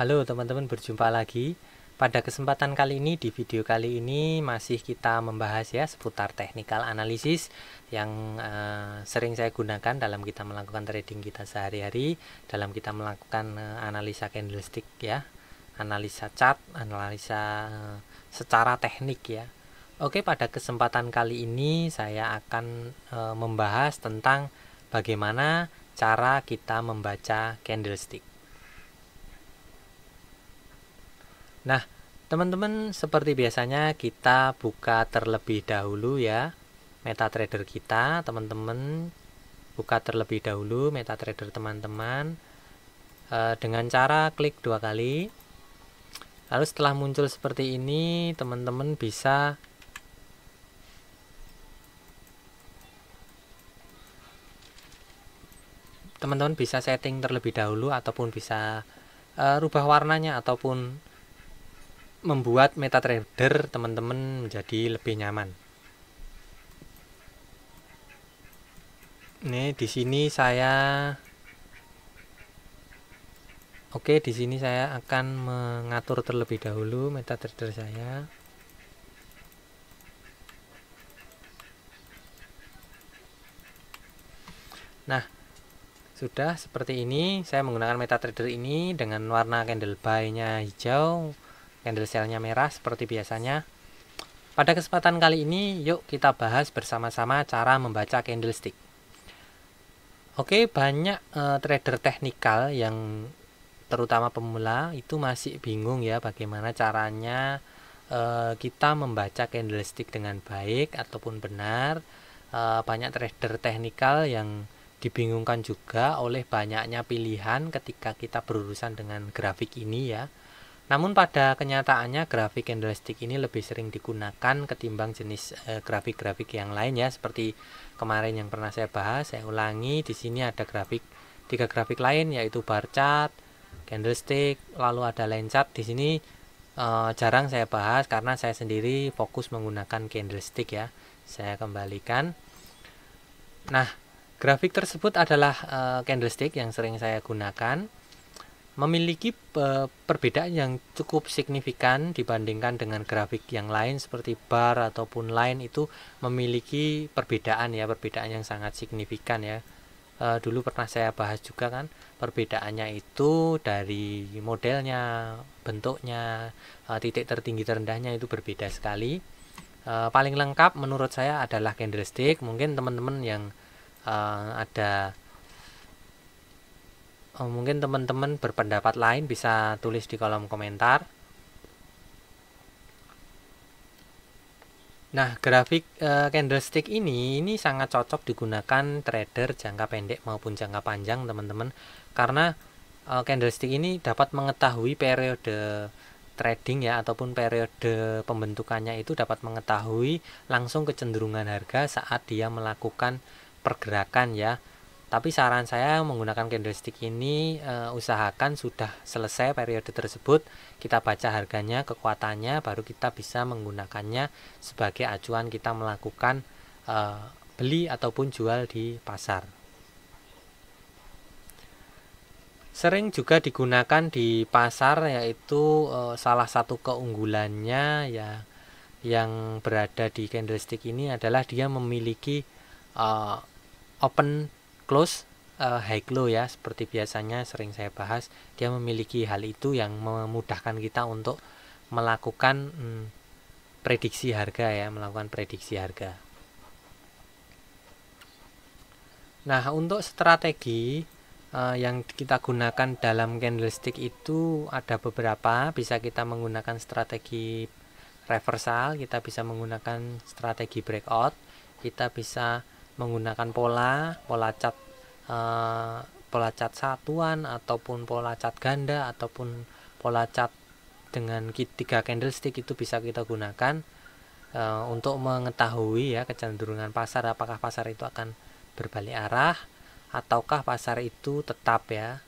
Halo teman-teman, berjumpa lagi. Pada kesempatan kali ini, di video kali ini masih kita membahas ya seputar technical analysis yang uh, sering saya gunakan dalam kita melakukan trading kita sehari-hari, dalam kita melakukan uh, analisa candlestick ya, analisa chart, analisa uh, secara teknik ya. Oke, pada kesempatan kali ini saya akan membahas tentang bagaimana cara kita membaca candlestick. Nah, teman-teman, seperti biasanya kita buka terlebih dahulu ya MetaTrader kita, teman-teman. Buka terlebih dahulu MetaTrader teman-teman e, dengan cara klik dua kali. Lalu setelah muncul seperti ini, teman-teman bisa teman-teman bisa setting terlebih dahulu ataupun bisa e, rubah warnanya ataupun membuat MetaTrader teman-teman menjadi lebih nyaman. Nih, di sini saya Oke, di sini saya akan mengatur terlebih dahulu MetaTrader saya. Nah, sudah seperti ini saya menggunakan MetaTrader ini dengan warna candle buy-nya hijau candle selnya merah seperti biasanya pada kesempatan kali ini yuk kita bahas bersama-sama cara membaca candlestick Oke banyak uh, trader teknikal yang terutama pemula itu masih bingung ya bagaimana caranya uh, kita membaca candlestick dengan baik ataupun benar uh, banyak trader teknikal yang dibingungkan juga oleh banyaknya pilihan ketika kita berurusan dengan grafik ini ya namun pada kenyataannya grafik candlestick ini lebih sering digunakan ketimbang jenis eh, grafik-grafik eh, yang lainnya seperti kemarin yang pernah saya bahas. Saya ulangi di sini ada grafik tiga grafik lain yaitu bar chart, candlestick, lalu ada line chart. Di sini eh, jarang saya bahas karena saya sendiri fokus menggunakan candlestick ya. Saya kembalikan. Nah, grafik tersebut adalah eh, candlestick yang sering saya gunakan memiliki perbedaan yang cukup signifikan dibandingkan dengan grafik yang lain seperti bar ataupun line itu memiliki perbedaan ya perbedaan yang sangat signifikan ya e, dulu pernah saya bahas juga kan perbedaannya itu dari modelnya bentuknya e, titik tertinggi terendahnya itu berbeda sekali e, paling lengkap menurut saya adalah candlestick mungkin teman-teman yang e, ada Oh, mungkin teman-teman berpendapat lain bisa tulis di kolom komentar. Nah, grafik uh, eh, candlestick ini ini sangat cocok digunakan trader jangka pendek maupun jangka panjang, teman-teman. Karena uh, eh, candlestick ini dapat mengetahui periode trading ya ataupun periode pembentukannya itu dapat mengetahui langsung kecenderungan harga saat dia melakukan pergerakan ya tapi saran saya menggunakan candlestick ini e, usahakan sudah selesai periode tersebut, kita baca harganya, kekuatannya, baru kita bisa menggunakannya sebagai acuan kita melakukan e, beli ataupun jual di pasar. Sering juga digunakan di pasar yaitu e, salah satu keunggulannya ya yang berada di candlestick ini adalah dia memiliki e, open close uh, high low ya seperti biasanya sering saya bahas dia memiliki hal itu yang memudahkan kita untuk melakukan hmm, prediksi harga ya melakukan prediksi harga nah untuk strategi uh, yang kita gunakan dalam candlestick itu ada beberapa bisa kita menggunakan strategi reversal kita bisa menggunakan strategi breakout kita bisa menggunakan pola pola cat uh, pola cat satuan ataupun pola cat ganda ataupun pola cat dengan tiga candlestick itu bisa kita gunakan uh, untuk mengetahui ya kecenderungan pasar apakah pasar itu akan berbalik arah ataukah pasar itu tetap ya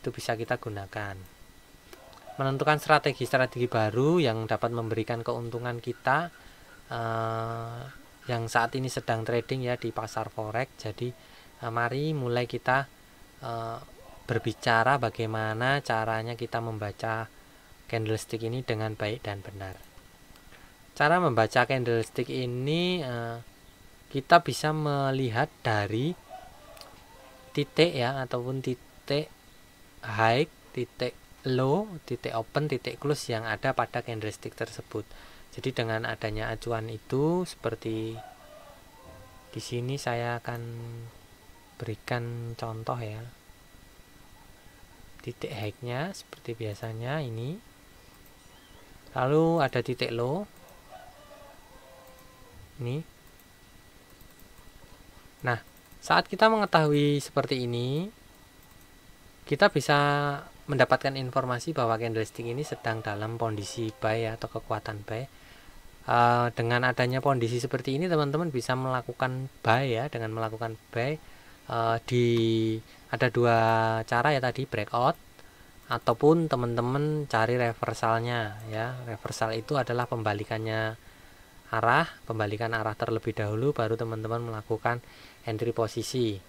itu bisa kita gunakan menentukan strategi-strategi baru yang dapat memberikan keuntungan kita uh, yang saat ini sedang trading ya di pasar forex. Jadi eh, mari mulai kita uh, berbicara bagaimana caranya kita membaca candlestick ini dengan baik dan benar. Cara membaca candlestick ini uh, kita bisa melihat dari titik ya ataupun titik high, titik low, titik open, titik close yang ada pada candlestick tersebut. Jadi dengan adanya acuan itu seperti di sini saya akan berikan contoh ya. Titik high-nya seperti biasanya ini. Lalu ada titik low. Ini. Nah, saat kita mengetahui seperti ini, kita bisa mendapatkan informasi bahwa candlestick ini sedang dalam kondisi buy atau kekuatan buy uh, dengan adanya kondisi seperti ini teman-teman bisa melakukan buy ya dengan melakukan buy uh, di ada dua cara ya tadi breakout ataupun teman-teman cari reversalnya ya reversal itu adalah pembalikannya arah pembalikan arah terlebih dahulu baru teman-teman melakukan entry posisi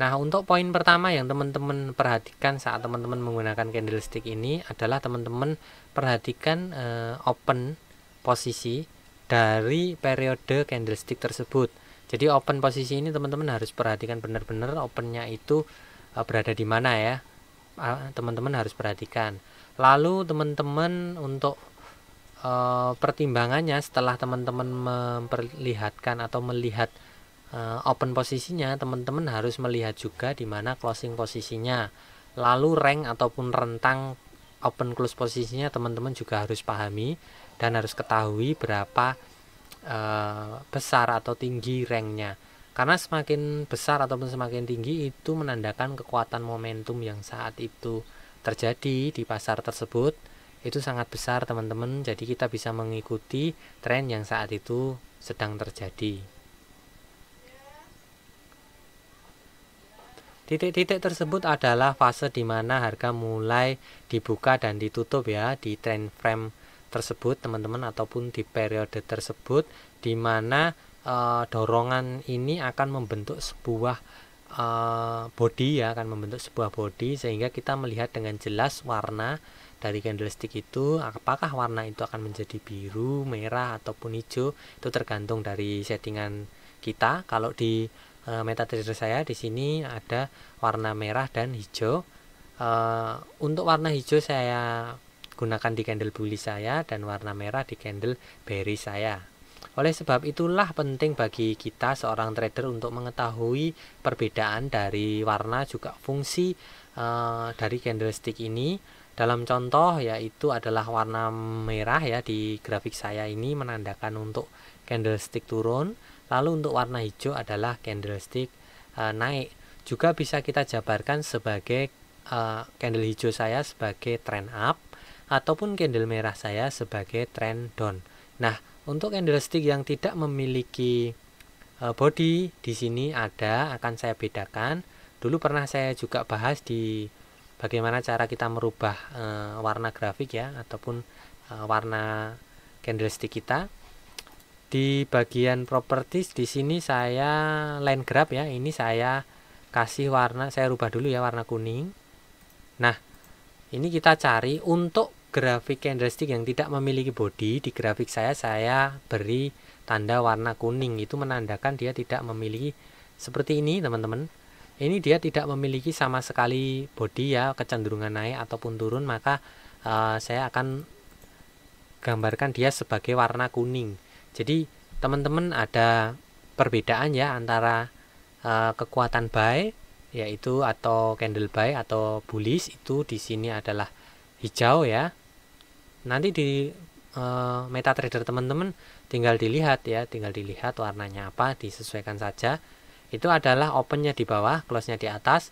Nah, untuk poin pertama yang teman-teman perhatikan saat teman-teman menggunakan candlestick ini adalah teman-teman perhatikan uh, open posisi dari periode candlestick tersebut. Jadi open posisi ini teman-teman harus perhatikan benar-benar opennya itu uh, berada di mana ya. Teman-teman harus perhatikan. Lalu teman-teman untuk uh, pertimbangannya setelah teman-teman memperlihatkan atau melihat uh, open posisinya teman-teman harus melihat juga di mana closing posisinya lalu rank ataupun rentang open close posisinya teman-teman juga harus pahami dan harus ketahui berapa uh, besar atau tinggi ranknya karena semakin besar ataupun semakin tinggi itu menandakan kekuatan momentum yang saat itu terjadi di pasar tersebut itu sangat besar teman-teman jadi kita bisa mengikuti tren yang saat itu sedang terjadi Titik-titik tersebut adalah fase di mana harga mulai dibuka dan ditutup ya di trend frame tersebut teman-teman ataupun di periode tersebut di mana e, dorongan ini akan membentuk sebuah e, body ya akan membentuk sebuah body sehingga kita melihat dengan jelas warna dari candlestick itu apakah warna itu akan menjadi biru, merah ataupun hijau itu tergantung dari settingan kita kalau di Eh, MetaTrader saya di sini ada warna merah dan hijau uh, untuk warna hijau saya gunakan di candle bullish saya dan warna merah di candle bearish saya oleh sebab itulah penting bagi kita seorang trader untuk mengetahui perbedaan dari warna juga fungsi uh, dari candlestick ini. Dalam contoh yaitu adalah warna merah ya di grafik saya ini menandakan untuk candlestick turun, Lalu untuk warna hijau adalah candlestick e, naik. Juga bisa kita jabarkan sebagai e, candle hijau saya sebagai trend up ataupun candle merah saya sebagai trend down. Nah, untuk candlestick yang tidak memiliki e, body di sini ada akan saya bedakan. Dulu pernah saya juga bahas di bagaimana cara kita merubah e, warna grafik ya ataupun e, warna candlestick kita di bagian properties di sini saya line grab ya ini saya kasih warna saya rubah dulu ya warna kuning nah ini kita cari untuk grafik candlestick yang tidak memiliki body di grafik saya saya beri tanda warna kuning itu menandakan dia tidak memiliki seperti ini teman-teman ini dia tidak memiliki sama sekali body ya kecenderungan naik ataupun turun maka uh, saya akan gambarkan dia sebagai warna kuning jadi teman-teman ada perbedaan ya antara uh, kekuatan buy yaitu atau candle buy atau bullish itu di sini adalah hijau ya. Nanti di uh, eh, MetaTrader teman-teman tinggal dilihat ya, tinggal dilihat warnanya apa disesuaikan saja. Itu adalah opennya di bawah, close-nya di atas.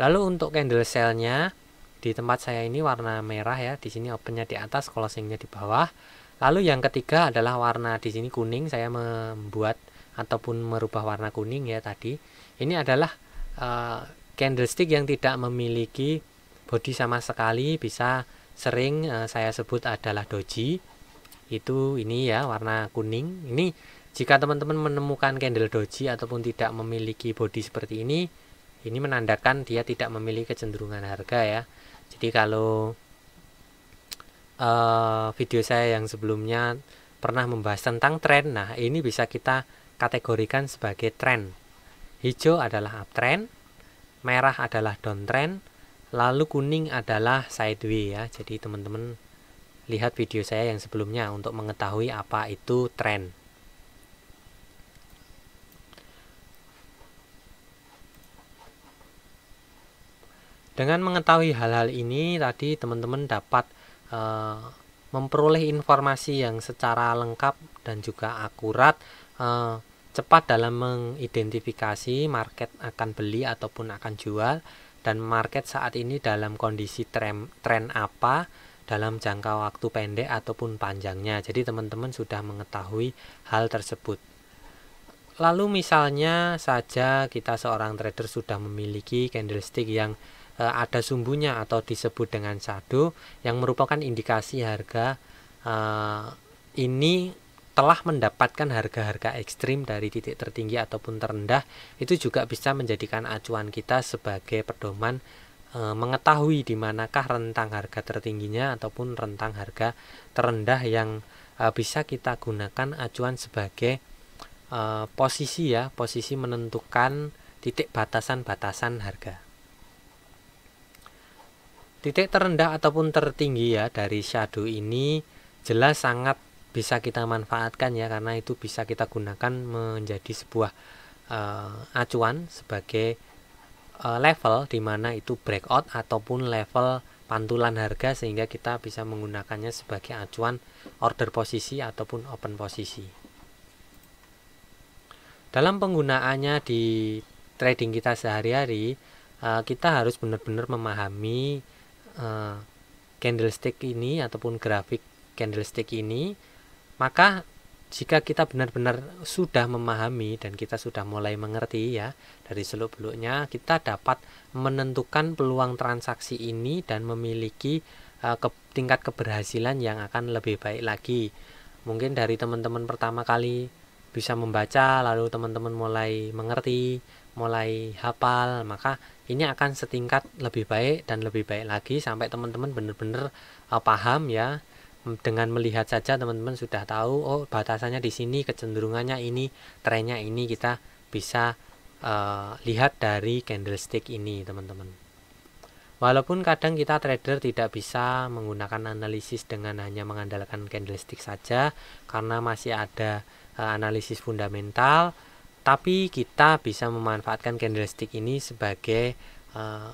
Lalu untuk candle sell-nya di tempat saya ini warna merah ya, di sini open-nya di atas, closing-nya di bawah. Lalu yang ketiga adalah warna di sini kuning. Saya membuat ataupun merubah warna kuning ya tadi. Ini adalah uh, candlestick yang tidak memiliki body sama sekali. Bisa sering uh, saya sebut adalah doji. Itu ini ya warna kuning. Ini jika teman-teman menemukan candle doji ataupun tidak memiliki body seperti ini, ini menandakan dia tidak memiliki kecenderungan harga ya. Jadi kalau uh, video saya yang sebelumnya pernah membahas tentang tren. Nah, ini bisa kita kategorikan sebagai tren. Hijau adalah uptrend, merah adalah downtrend, lalu kuning adalah sideways ya. Jadi teman-teman lihat video saya yang sebelumnya untuk mengetahui apa itu tren. Dengan mengetahui hal-hal ini tadi teman-teman dapat uh, memperoleh informasi yang secara lengkap dan juga akurat uh, cepat dalam mengidentifikasi market akan beli ataupun akan jual dan market saat ini dalam kondisi tren tren apa dalam jangka waktu pendek ataupun panjangnya. Jadi teman-teman sudah mengetahui hal tersebut. Lalu misalnya saja kita seorang trader sudah memiliki candlestick yang e, ada sumbunya atau disebut dengan sado yang merupakan indikasi harga e, ini telah mendapatkan harga-harga ekstrim dari titik tertinggi ataupun terendah itu juga bisa menjadikan acuan kita sebagai pedoman e, mengetahui di manakah rentang harga tertingginya ataupun rentang harga terendah yang e, bisa kita gunakan acuan sebagai e, posisi ya posisi menentukan titik batasan-batasan harga. Titik terendah ataupun tertinggi ya dari shadow ini jelas sangat bisa kita manfaatkan ya karena itu bisa kita gunakan menjadi sebuah uh, acuan sebagai uh, level di mana itu breakout ataupun level pantulan harga sehingga kita bisa menggunakannya sebagai acuan order posisi ataupun open posisi. Dalam penggunaannya di trading kita sehari-hari, eh, kita harus benar-benar memahami uh, candlestick ini ataupun grafik candlestick ini maka jika kita benar-benar sudah memahami dan kita sudah mulai mengerti ya dari seluk-beluknya kita dapat menentukan peluang transaksi ini dan memiliki uh, ke, tingkat keberhasilan yang akan lebih baik lagi mungkin dari teman-teman pertama kali bisa membaca lalu teman-teman mulai mengerti mulai hafal maka ini akan setingkat lebih baik dan lebih baik lagi sampai teman-teman benar-benar uh, paham ya dengan melihat saja teman-teman sudah tahu oh batasannya di sini kecenderungannya ini trennya ini kita bisa uh, lihat dari candlestick ini teman-teman walaupun kadang kita trader tidak bisa menggunakan analisis dengan hanya mengandalkan candlestick saja karena masih ada uh, analisis fundamental tapi kita bisa memanfaatkan candlestick ini sebagai uh,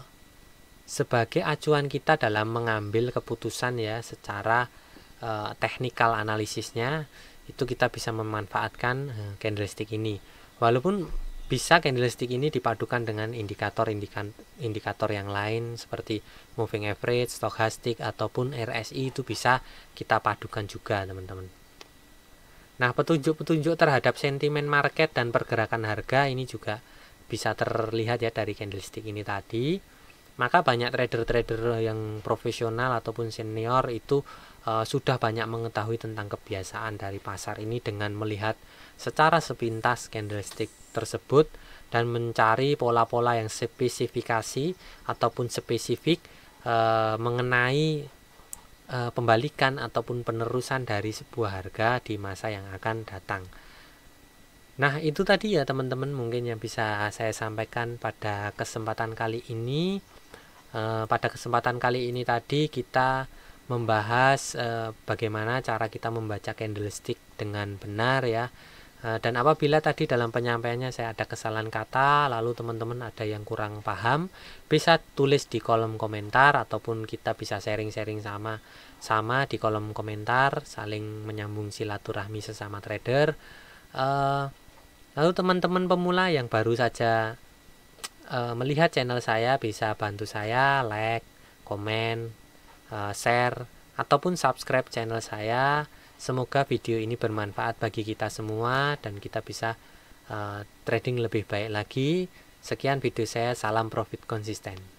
sebagai acuan kita dalam mengambil keputusan ya secara uh, teknikal analisisnya itu kita bisa memanfaatkan uh, candlestick ini walaupun bisa candlestick ini dipadukan dengan indikator-indikator yang lain seperti moving average, stochastic ataupun RSI itu bisa kita padukan juga teman-teman. Nah, petunjuk-petunjuk terhadap sentimen market dan pergerakan harga ini juga bisa terlihat ya dari candlestick ini tadi. Maka banyak trader-trader yang profesional ataupun senior itu e, sudah banyak mengetahui tentang kebiasaan dari pasar ini dengan melihat secara sepintas candlestick tersebut dan mencari pola-pola yang spesifikasi ataupun spesifik e, mengenai e, pembalikan ataupun penerusan dari sebuah harga di masa yang akan datang. Nah, itu tadi ya teman-teman mungkin yang bisa saya sampaikan pada kesempatan kali ini. E, pada kesempatan kali ini tadi kita membahas e, bagaimana cara kita membaca candlestick dengan benar ya. Eh, dan apabila tadi dalam penyampaiannya saya ada kesalahan kata lalu teman-teman ada yang kurang paham bisa tulis di kolom komentar ataupun kita bisa sharing-sharing sama sama di kolom komentar saling menyambung silaturahmi sesama trader uh, lalu teman-teman pemula yang baru saja uh, melihat channel saya bisa bantu saya like komen uh, share ataupun subscribe channel saya Semoga video ini bermanfaat bagi kita semua dan kita bisa uh, trading lebih baik lagi. Sekian video saya, salam profit konsisten.